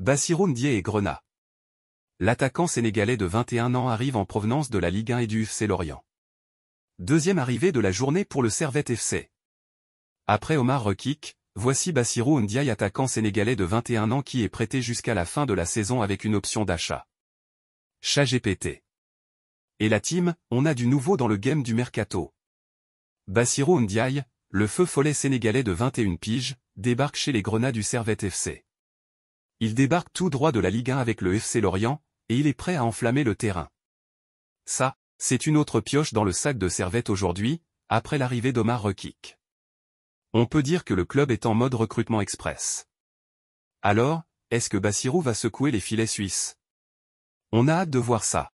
Bassirou Ndiaye et Grenat. L'attaquant sénégalais de 21 ans arrive en provenance de la Ligue 1 et du FC Lorient. Deuxième arrivée de la journée pour le Servette FC. Après Omar Rekik, voici Bassirou Ndiaye attaquant sénégalais de 21 ans qui est prêté jusqu'à la fin de la saison avec une option d'achat. Chat GPT. Et la team, on a du nouveau dans le game du mercato. Bassirou Ndiaye, le feu follet sénégalais de 21 piges, débarque chez les Grenats du Servette FC. Il débarque tout droit de la Ligue 1 avec le FC Lorient, et il est prêt à enflammer le terrain. Ça, c'est une autre pioche dans le sac de Servette aujourd'hui, après l'arrivée d'Omar Rekic. On peut dire que le club est en mode recrutement express. Alors, est-ce que Bassirou va secouer les filets suisses On a hâte de voir ça.